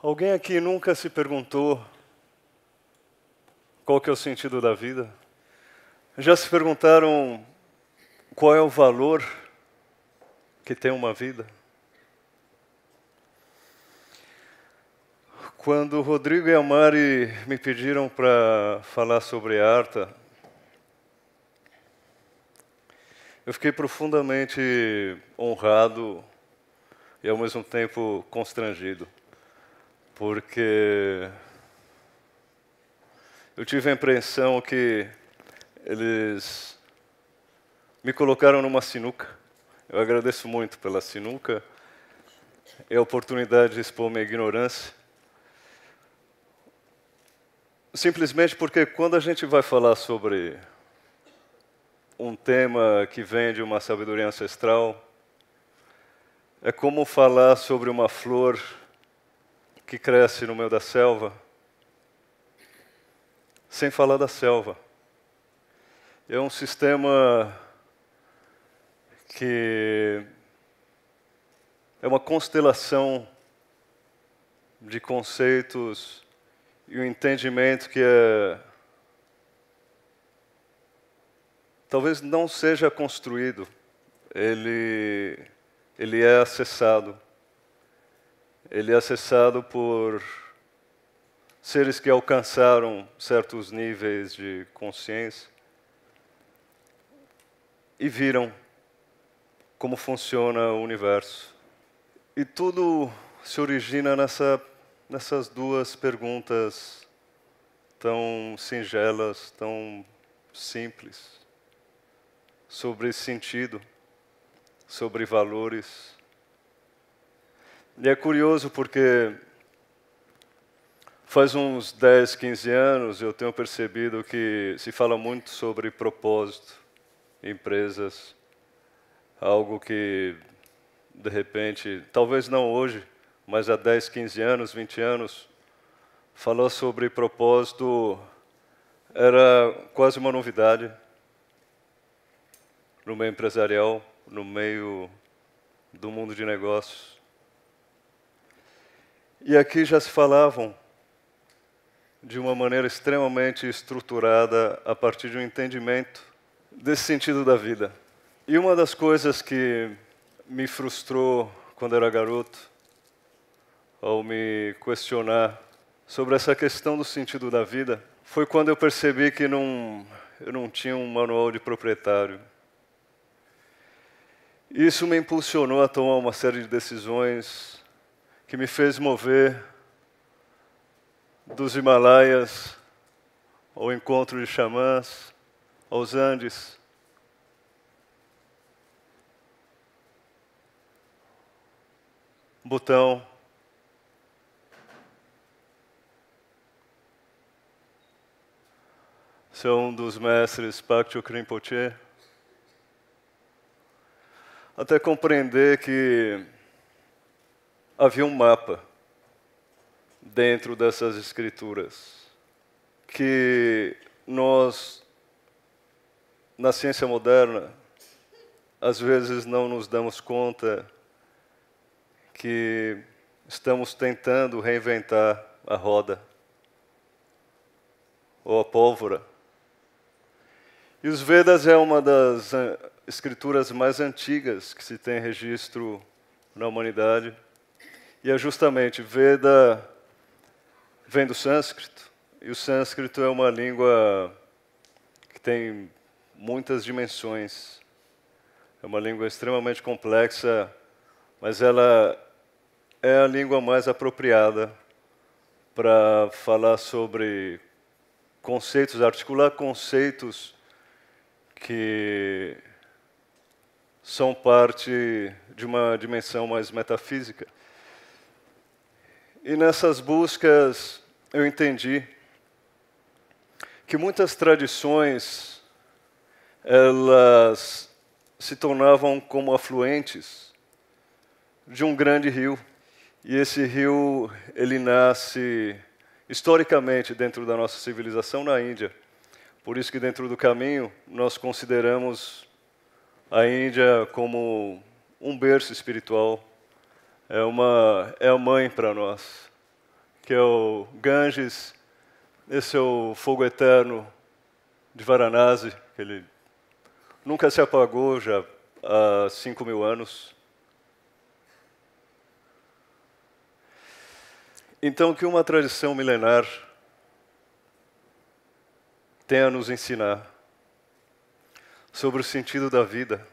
Alguém aqui nunca se perguntou qual que é o sentido da vida? Já se perguntaram qual é o valor que tem uma vida? Quando Rodrigo e Amari me pediram para falar sobre a Arta, eu fiquei profundamente honrado e ao mesmo tempo constrangido porque eu tive a impressão que eles me colocaram numa sinuca. Eu agradeço muito pela sinuca e a oportunidade de expor minha ignorância. Simplesmente porque quando a gente vai falar sobre um tema que vem de uma sabedoria ancestral, é como falar sobre uma flor que cresce no meio da selva, sem falar da selva. É um sistema que é uma constelação de conceitos e um entendimento que é talvez não seja construído, ele ele é acessado ele é acessado por seres que alcançaram certos níveis de consciência e viram como funciona o universo. E tudo se origina nessa, nessas duas perguntas tão singelas, tão simples, sobre sentido, sobre valores e é curioso porque faz uns 10, 15 anos eu tenho percebido que se fala muito sobre propósito, empresas, algo que de repente, talvez não hoje, mas há 10, 15 anos, 20 anos, falar sobre propósito era quase uma novidade no meio empresarial, no meio do mundo de negócios. E aqui já se falavam de uma maneira extremamente estruturada a partir de um entendimento desse sentido da vida. E uma das coisas que me frustrou quando era garoto, ao me questionar sobre essa questão do sentido da vida, foi quando eu percebi que não, eu não tinha um manual de proprietário. Isso me impulsionou a tomar uma série de decisões que me fez mover dos Himalaias ao encontro de xamãs, aos Andes. Botão. um dos mestres Pakcho Krimpoche. Até compreender que havia um mapa dentro dessas escrituras que nós, na ciência moderna, às vezes não nos damos conta que estamos tentando reinventar a roda ou a pólvora. E os Vedas é uma das eh, escrituras mais antigas que se tem registro na humanidade. E é justamente Veda vem do sânscrito, e o sânscrito é uma língua que tem muitas dimensões. É uma língua extremamente complexa, mas ela é a língua mais apropriada para falar sobre conceitos, articular conceitos que são parte de uma dimensão mais metafísica. E nessas buscas eu entendi que muitas tradições elas se tornavam como afluentes de um grande rio. E esse rio ele nasce historicamente dentro da nossa civilização na Índia. Por isso que dentro do caminho nós consideramos a Índia como um berço espiritual é uma é a mãe para nós, que é o Ganges, esse é o fogo eterno de Varanasi, que ele nunca se apagou já há cinco mil anos. Então, que uma tradição milenar tem a nos ensinar sobre o sentido da vida?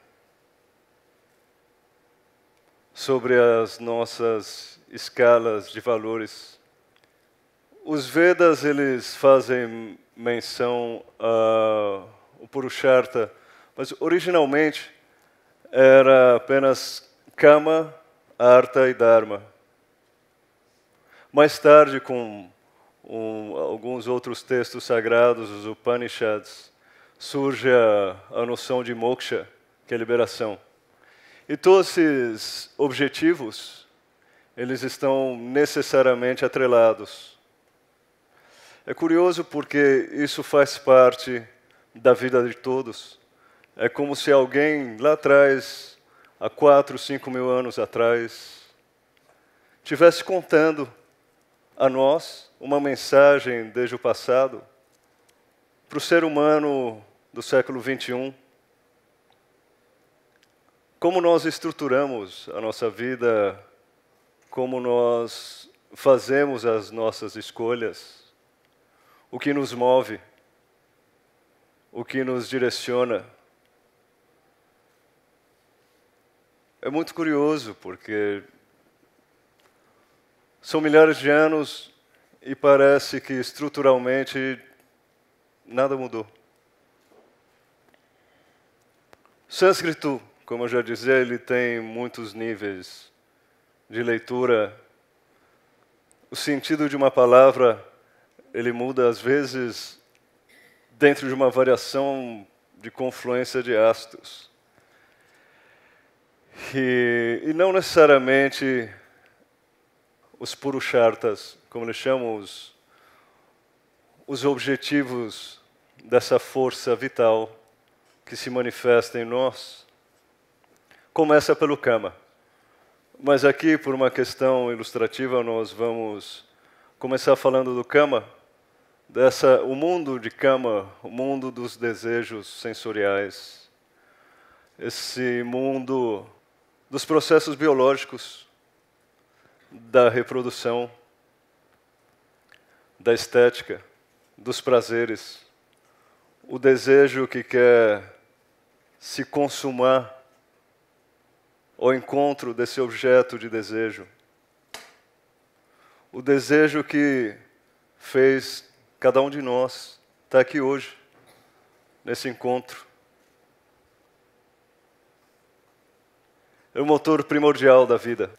sobre as nossas escalas de valores. Os Vedas eles fazem menção ao Purusharta, mas originalmente era apenas Kama, Artha e Dharma. Mais tarde, com um, alguns outros textos sagrados, os Upanishads, surge a, a noção de moksha, que é liberação. E todos esses objetivos, eles estão necessariamente atrelados. É curioso porque isso faz parte da vida de todos. É como se alguém lá atrás, há quatro, cinco mil anos atrás, tivesse contando a nós uma mensagem desde o passado para o ser humano do século 21 como nós estruturamos a nossa vida, como nós fazemos as nossas escolhas, o que nos move, o que nos direciona. É muito curioso, porque são milhares de anos e parece que estruturalmente nada mudou. Sânscrito como eu já dizia, ele tem muitos níveis de leitura. O sentido de uma palavra, ele muda às vezes dentro de uma variação de confluência de astros. E, e não necessariamente os chartas, como eles chamam, os, os objetivos dessa força vital que se manifesta em nós, começa pelo Kama. Mas aqui, por uma questão ilustrativa, nós vamos começar falando do Kama, dessa o mundo de Kama, o mundo dos desejos sensoriais, esse mundo dos processos biológicos, da reprodução, da estética, dos prazeres, o desejo que quer se consumar ao encontro desse objeto de desejo. O desejo que fez cada um de nós estar aqui hoje, nesse encontro. É o motor primordial da vida.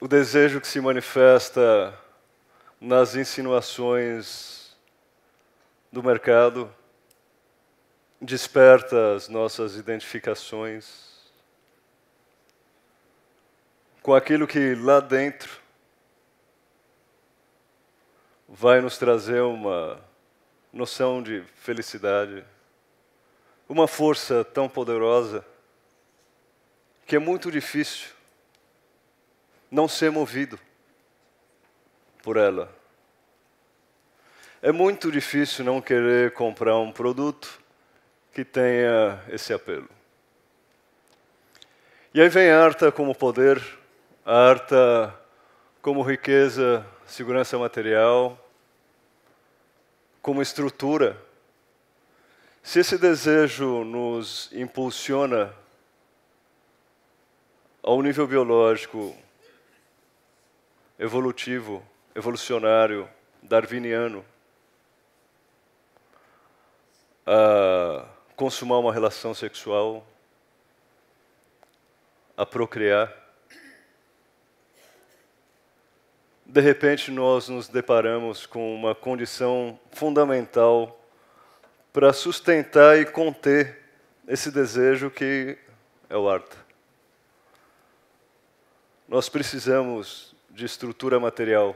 O desejo que se manifesta nas insinuações do mercado desperta as nossas identificações com aquilo que lá dentro vai nos trazer uma noção de felicidade, uma força tão poderosa que é muito difícil não ser movido por ela. É muito difícil não querer comprar um produto que tenha esse apelo. E aí vem a como poder a harta como riqueza, segurança material, como estrutura. Se esse desejo nos impulsiona ao nível biológico, evolutivo, evolucionário, darwiniano, a consumar uma relação sexual, a procriar, de repente nós nos deparamos com uma condição fundamental para sustentar e conter esse desejo que é o arte. Nós precisamos de estrutura material.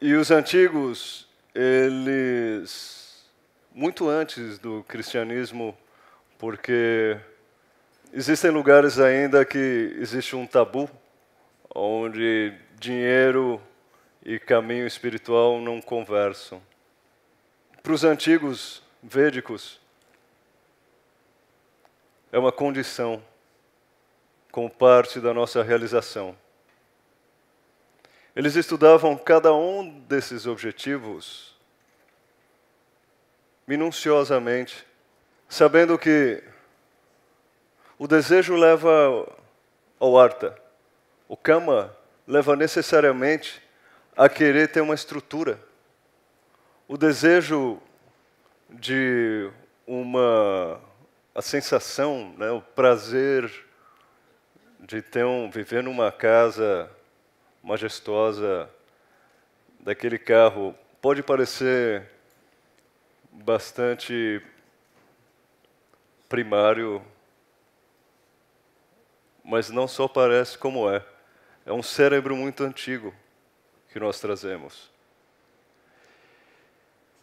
E os antigos, eles, muito antes do cristianismo, porque existem lugares ainda que existe um tabu, onde dinheiro e caminho espiritual não conversam. Para os antigos védicos, é uma condição como parte da nossa realização. Eles estudavam cada um desses objetivos minuciosamente, sabendo que o desejo leva ao arta, o kama leva necessariamente a querer ter uma estrutura. O desejo de uma a sensação, né, o prazer de ter um viver numa casa majestosa, daquele carro pode parecer bastante primário, mas não só parece como é. É um cérebro muito antigo que nós trazemos.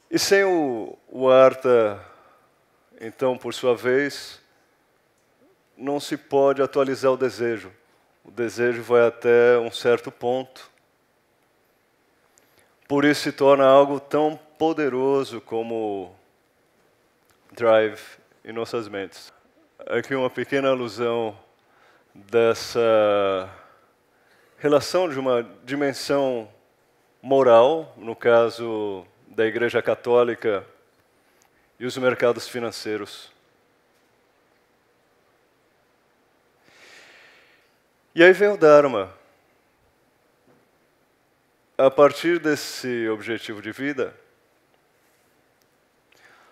E sem o, o ARTA, então, por sua vez, não se pode atualizar o desejo. O desejo vai até um certo ponto. Por isso se torna algo tão poderoso como Drive em nossas mentes. Aqui uma pequena alusão dessa relação de uma dimensão moral, no caso da Igreja Católica, e os mercados financeiros. E aí vem o Dharma. A partir desse objetivo de vida,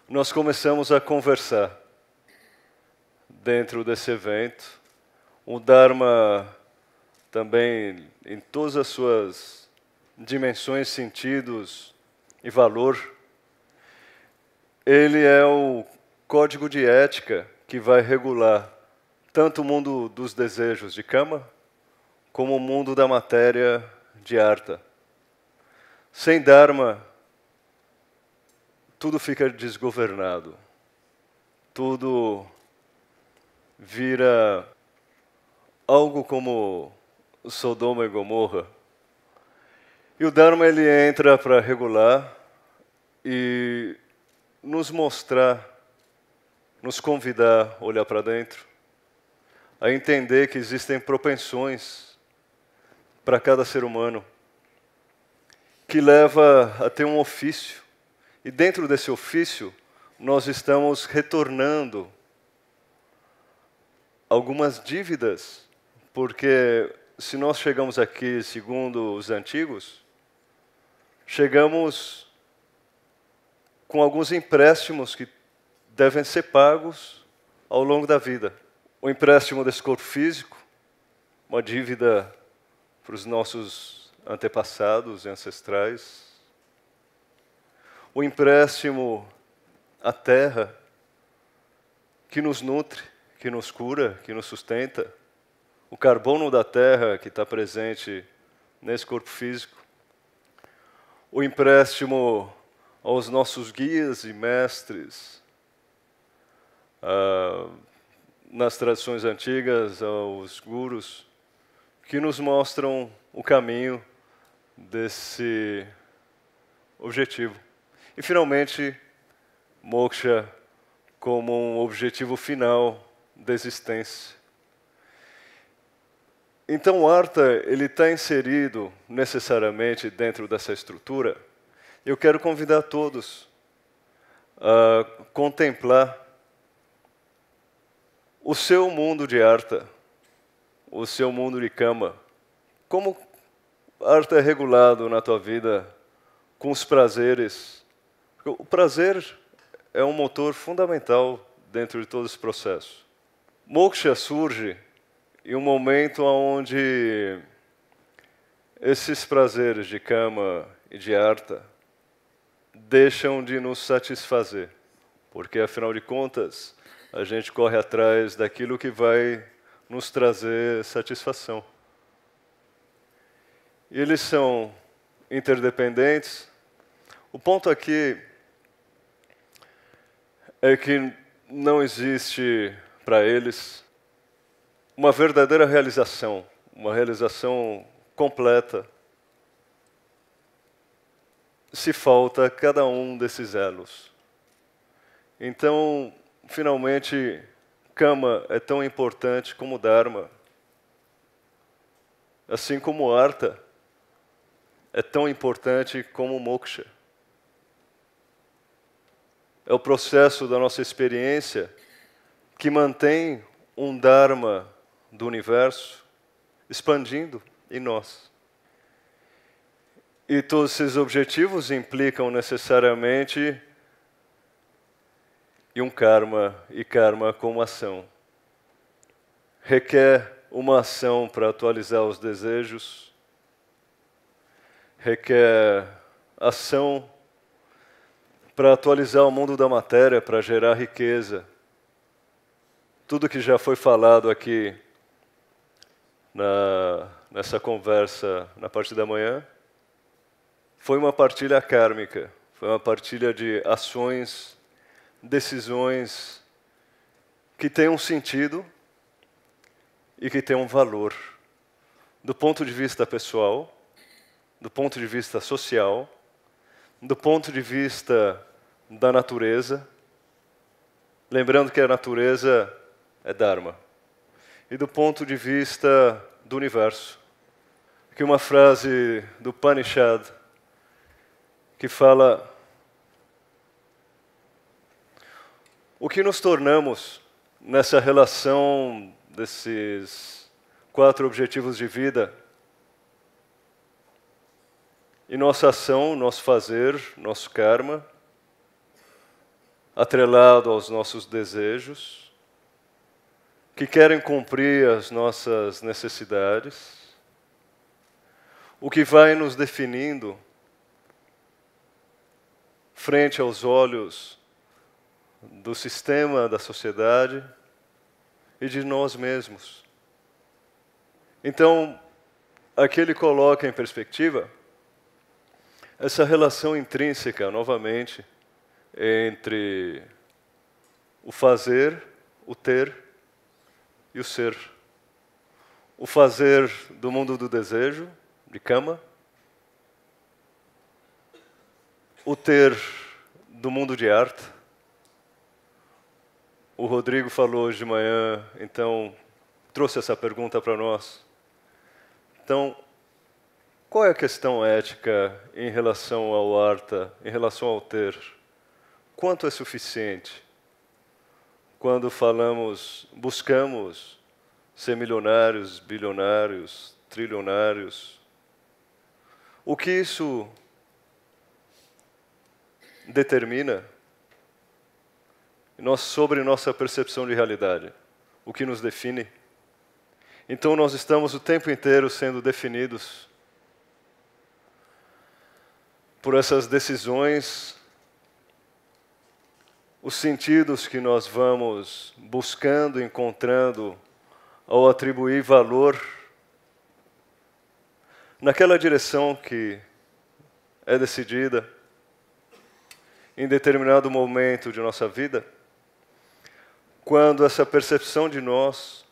nós começamos a conversar dentro desse evento. O Dharma também, em todas as suas dimensões, sentidos e valor. Ele é o código de ética que vai regular tanto o mundo dos desejos de cama, como o mundo da matéria de arta. Sem Dharma, tudo fica desgovernado, tudo vira algo como Sodoma e Gomorra. E o Dharma ele entra para regular e nos mostrar, nos convidar a olhar para dentro, a entender que existem propensões para cada ser humano que leva a ter um ofício. E dentro desse ofício, nós estamos retornando algumas dívidas, porque se nós chegamos aqui segundo os antigos, chegamos com alguns empréstimos que devem ser pagos ao longo da vida. O empréstimo desse corpo físico, uma dívida para os nossos antepassados e ancestrais. O empréstimo à terra, que nos nutre, que nos cura, que nos sustenta. O carbono da terra que está presente nesse corpo físico o empréstimo aos nossos guias e mestres, ah, nas tradições antigas, aos gurus, que nos mostram o caminho desse objetivo. E, finalmente, moksha como um objetivo final da existência. Então, Arta, ele está inserido necessariamente dentro dessa estrutura. Eu quero convidar todos a contemplar o seu mundo de Arta, o seu mundo de cama. Como Arta é regulado na tua vida com os prazeres? O prazer é um motor fundamental dentro de todo esse processo. Moksha surge e um momento onde esses prazeres de cama e de harta deixam de nos satisfazer, porque afinal de contas a gente corre atrás daquilo que vai nos trazer satisfação. E eles são interdependentes. O ponto aqui é que não existe para eles uma verdadeira realização, uma realização completa, se falta cada um desses elos. Então, finalmente, Kama é tão importante como Dharma, assim como Artha é tão importante como Moksha. É o processo da nossa experiência que mantém um Dharma do universo expandindo em nós. E todos esses objetivos implicam necessariamente e um karma e karma como ação. Requer uma ação para atualizar os desejos, requer ação para atualizar o mundo da matéria, para gerar riqueza. Tudo que já foi falado aqui na, nessa conversa na parte da manhã foi uma partilha kármica, foi uma partilha de ações, decisões que têm um sentido e que têm um valor do ponto de vista pessoal, do ponto de vista social, do ponto de vista da natureza. Lembrando que a natureza é Dharma e do ponto de vista do universo. Aqui uma frase do Panishad que fala: O que nos tornamos nessa relação desses quatro objetivos de vida e nossa ação, nosso fazer, nosso karma, atrelado aos nossos desejos, que querem cumprir as nossas necessidades, o que vai nos definindo frente aos olhos do sistema da sociedade e de nós mesmos. Então, aqui ele coloca em perspectiva essa relação intrínseca, novamente, entre o fazer, o ter e o ser. O fazer do mundo do desejo, de cama. O ter do mundo de arte. O Rodrigo falou hoje de manhã, então trouxe essa pergunta para nós. Então, qual é a questão ética em relação ao arte, em relação ao ter? Quanto é suficiente? quando falamos, buscamos ser milionários, bilionários, trilionários. O que isso determina nós, sobre nossa percepção de realidade, o que nos define. Então nós estamos o tempo inteiro sendo definidos por essas decisões os sentidos que nós vamos buscando, encontrando, ao atribuir valor naquela direção que é decidida em determinado momento de nossa vida, quando essa percepção de nós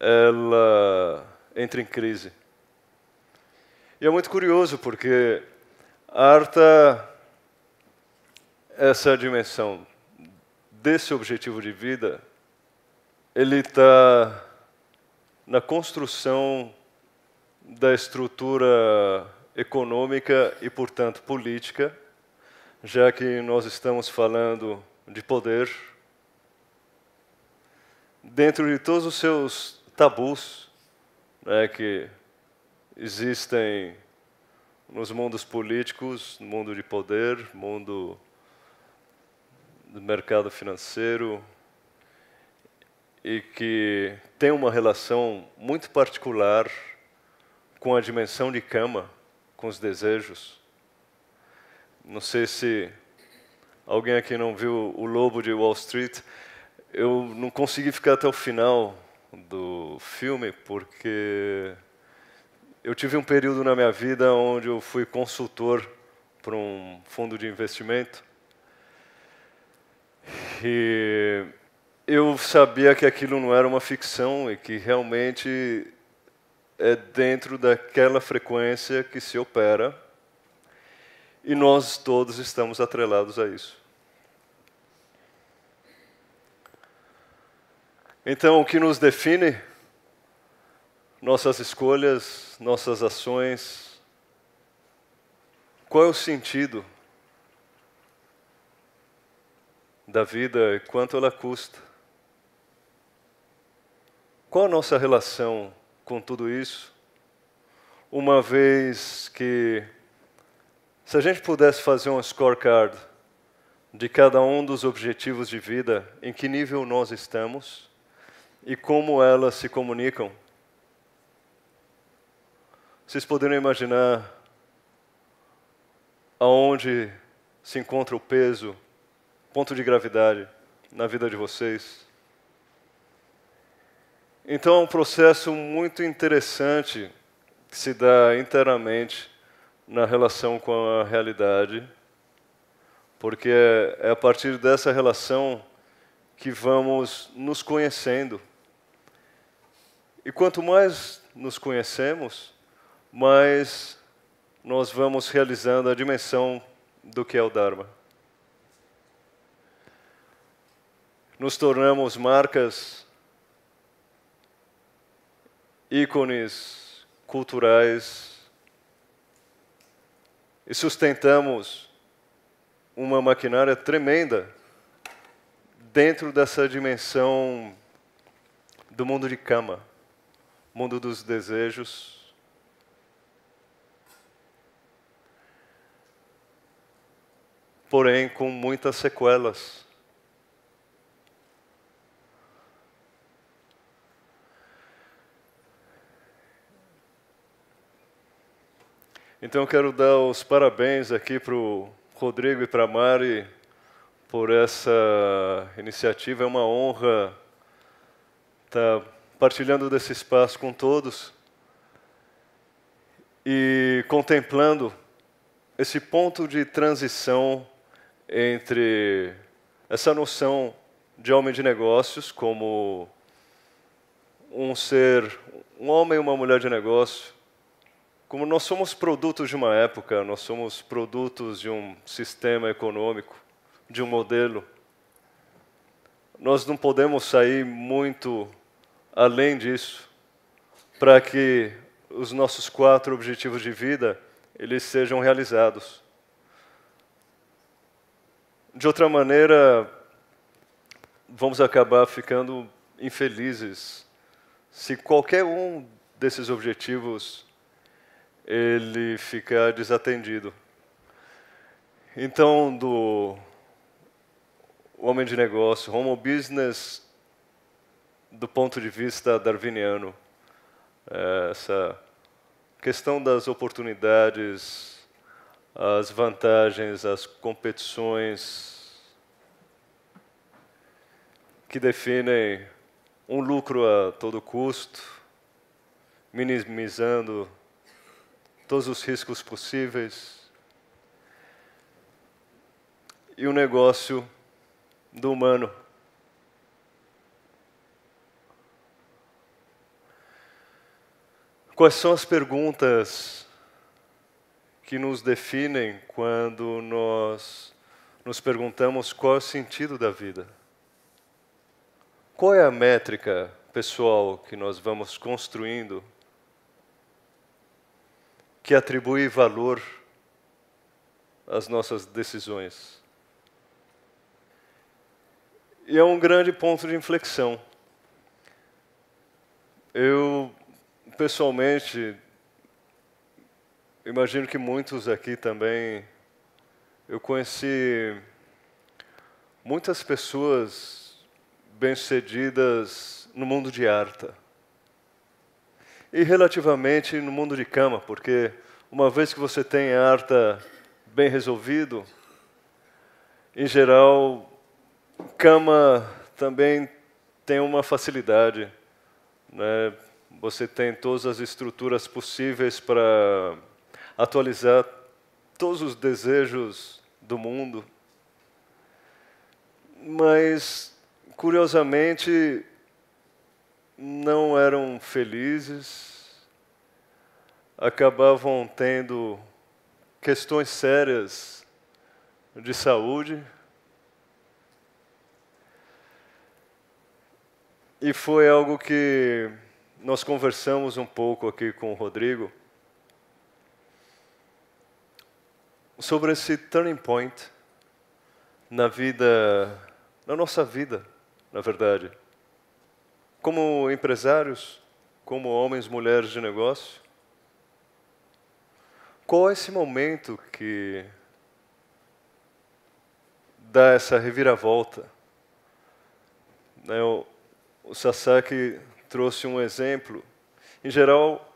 ela entra em crise. E é muito curioso porque a Arta essa dimensão desse objetivo de vida, ele está na construção da estrutura econômica e, portanto, política, já que nós estamos falando de poder, dentro de todos os seus tabus né, que existem nos mundos políticos, mundo de poder, mundo do mercado financeiro e que tem uma relação muito particular com a dimensão de cama, com os desejos. Não sei se alguém aqui não viu O Lobo de Wall Street. Eu não consegui ficar até o final do filme porque eu tive um período na minha vida onde eu fui consultor para um fundo de investimento e eu sabia que aquilo não era uma ficção e que realmente é dentro daquela frequência que se opera. E nós todos estamos atrelados a isso. Então, o que nos define? Nossas escolhas, nossas ações. Qual é o sentido da vida, e quanto ela custa. Qual a nossa relação com tudo isso? Uma vez que, se a gente pudesse fazer um scorecard de cada um dos objetivos de vida, em que nível nós estamos e como elas se comunicam, vocês poderiam imaginar aonde se encontra o peso ponto de gravidade na vida de vocês. Então é um processo muito interessante que se dá internamente na relação com a realidade, porque é a partir dessa relação que vamos nos conhecendo. E quanto mais nos conhecemos, mais nós vamos realizando a dimensão do que é o Dharma. nos tornamos marcas, ícones culturais e sustentamos uma maquinária tremenda dentro dessa dimensão do mundo de cama, mundo dos desejos. Porém, com muitas sequelas. Então, eu quero dar os parabéns aqui para o Rodrigo e para a Mari por essa iniciativa. É uma honra estar tá partilhando desse espaço com todos e contemplando esse ponto de transição entre essa noção de homem de negócios como um ser, um homem e uma mulher de negócio, como nós somos produtos de uma época, nós somos produtos de um sistema econômico, de um modelo, nós não podemos sair muito além disso para que os nossos quatro objetivos de vida eles sejam realizados. De outra maneira, vamos acabar ficando infelizes se qualquer um desses objetivos ele fica desatendido. Então, do homem de negócio, homo business, do ponto de vista darwiniano, é, essa questão das oportunidades, as vantagens, as competições que definem um lucro a todo custo, minimizando todos os riscos possíveis. E o negócio do humano. Quais são as perguntas que nos definem quando nós nos perguntamos qual é o sentido da vida? Qual é a métrica pessoal que nós vamos construindo que atribui valor às nossas decisões. E é um grande ponto de inflexão. Eu, pessoalmente, imagino que muitos aqui também. Eu conheci muitas pessoas bem-sucedidas no mundo de arte e relativamente no mundo de cama, porque uma vez que você tem a harta bem resolvido, em geral, cama também tem uma facilidade, né? Você tem todas as estruturas possíveis para atualizar todos os desejos do mundo. Mas curiosamente, não eram felizes, acabavam tendo questões sérias de saúde. E foi algo que nós conversamos um pouco aqui com o Rodrigo sobre esse turning point na vida, na nossa vida, na verdade como empresários, como homens e mulheres de negócio? Qual é esse momento que dá essa reviravolta? Né, o Sasaki trouxe um exemplo. Em geral,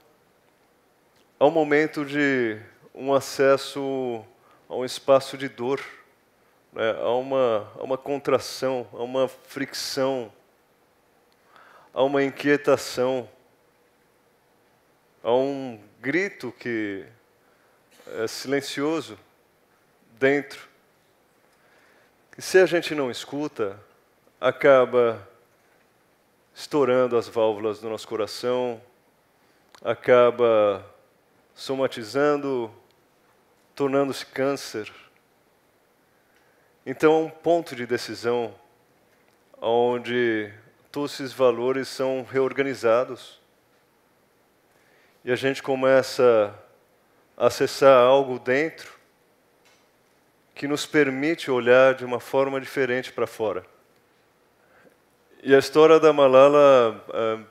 há um momento de um acesso a um espaço de dor, né? uma, a uma contração, a uma fricção a uma inquietação, a um grito que é silencioso dentro. Que se a gente não escuta, acaba estourando as válvulas do nosso coração, acaba somatizando, tornando-se câncer. Então, é um ponto de decisão onde todos esses valores são reorganizados. E a gente começa a acessar algo dentro que nos permite olhar de uma forma diferente para fora. E a história da Malala, é,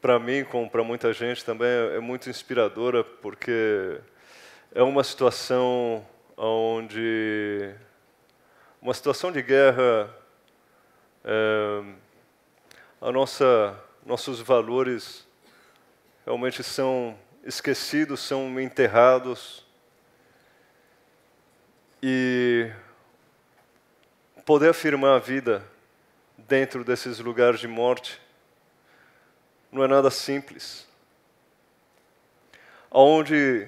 para mim, como para muita gente também, é muito inspiradora, porque é uma situação onde. uma situação de guerra. É, a nossa, nossos valores realmente são esquecidos, são enterrados. E poder afirmar a vida dentro desses lugares de morte não é nada simples. Onde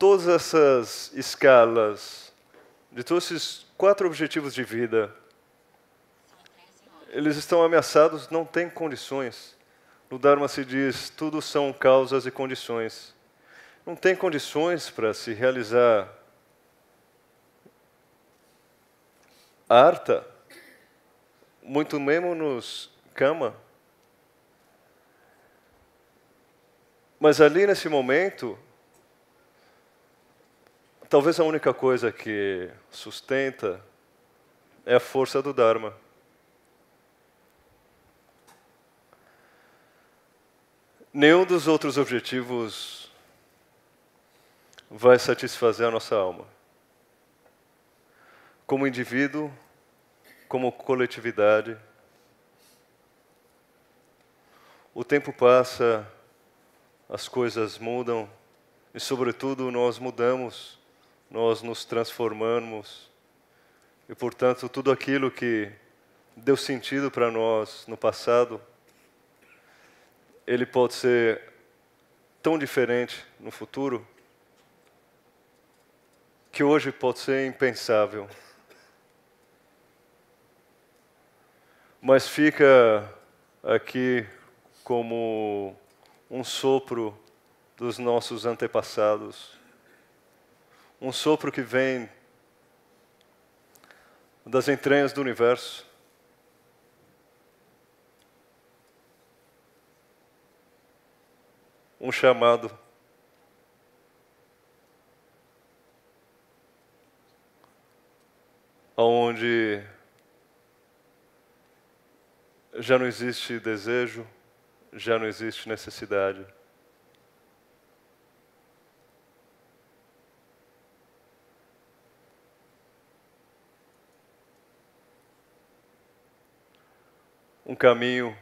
todas essas escalas, de todos esses quatro objetivos de vida, eles estão ameaçados, não têm condições. No Dharma se diz: tudo são causas e condições. Não tem condições para se realizar arta, muito mesmo nos cama. Mas ali nesse momento, talvez a única coisa que sustenta é a força do Dharma. nenhum dos outros objetivos vai satisfazer a nossa alma. Como indivíduo, como coletividade, o tempo passa, as coisas mudam e, sobretudo, nós mudamos, nós nos transformamos e, portanto, tudo aquilo que deu sentido para nós no passado ele pode ser tão diferente no futuro que hoje pode ser impensável. Mas fica aqui como um sopro dos nossos antepassados, um sopro que vem das entranhas do universo, um chamado. Onde já não existe desejo, já não existe necessidade. Um caminho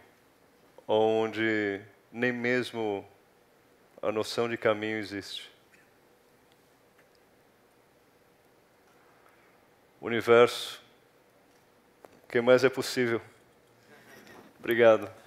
onde nem mesmo a noção de caminho existe. universo, o que mais é possível? Obrigado.